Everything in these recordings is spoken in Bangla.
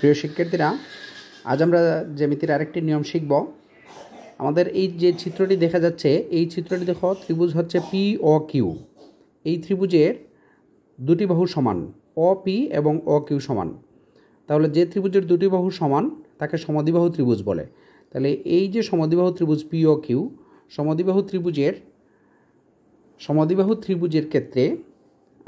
প্রিয় শিক্ষার্থীরা আজ আমরা জ্যামিতির আরেকটি নিয়ম শিখব আমাদের এই যে চিত্রটি দেখা যাচ্ছে এই চিত্রটি দেখো ত্রিভুজ হচ্ছে পি ও কিউ এই ত্রিভুজের দুটি বাহু সমান অ পি এবং অ কিউ সমান তাহলে যে ত্রিভুজের দুটি বাহু সমান তাকে সমাধিবাহু ত্রিভুজ বলে তাহলে এই যে সমাধিবাহু ত্রিভুজ পি ও কিউ সমাধিবাহু ত্রিভুজের সমাধিবাহু ত্রিভুজের ক্ষেত্রে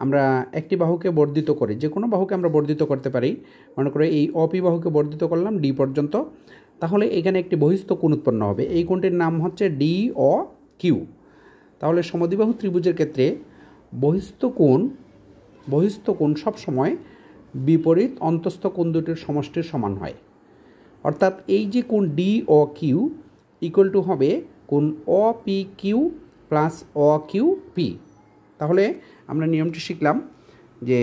আমরা একটি বাহুকে বর্ধিত করে যে কোনো বাহুকে আমরা বর্ধিত করতে পারি মনে করে এই অপি বাহুকে বর্ধিত করলাম ডি পর্যন্ত তাহলে এখানে একটি বহিস্থ কোণ উৎপন্ন হবে এই কোণটির নাম হচ্ছে ডি অ কিউ তাহলে সমদ্বিবাহু ত্রিভুজের ক্ষেত্রে বহিস্থ কোণ বহিস্থ কোণ সবসময় বিপরীত অন্তস্থ কোণ দুটির সমষ্টির সমান হয় অর্থাৎ এই যে কোণ D O Q equal to হবে কোণ O P Q plus O Q P তাহলে আমরা নিয়মটি শিখলাম যে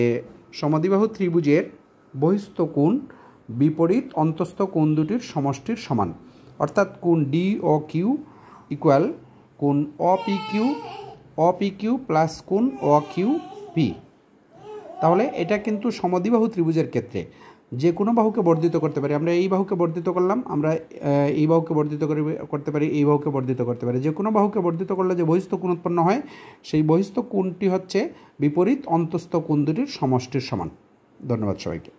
সমাধিবাহু ত্রিভুজের বহিস্থ কোণ বিপরীত অন্তস্থ কোণ দুটির সমষ্টির সমান অর্থাৎ কোণ ডি ও কিউ ইকুয়াল কোণ O P Q O P Q plus কোণ অ কিউ পি তাহলে এটা কিন্তু সমাধিবাহু ত্রিভুজের ক্ষেত্রে যে কোনো বাহুকে বর্ধিত করতে পারি আমরা এই বাহুকে বর্ধিত করলাম আমরা এই বাহুকে বর্ধিত করে করতে পারি এই বাহুকে বর্ধিত করতে পারি যে কোনো বাহুকে বর্ধিত করলে যে বহিস্থ কোণ উৎপন্ন হয় সেই বহিস্থ কোণটি হচ্ছে বিপরীত অন্তস্থ কোণ দুটির সমষ্টির সমান ধন্যবাদ সবাইকে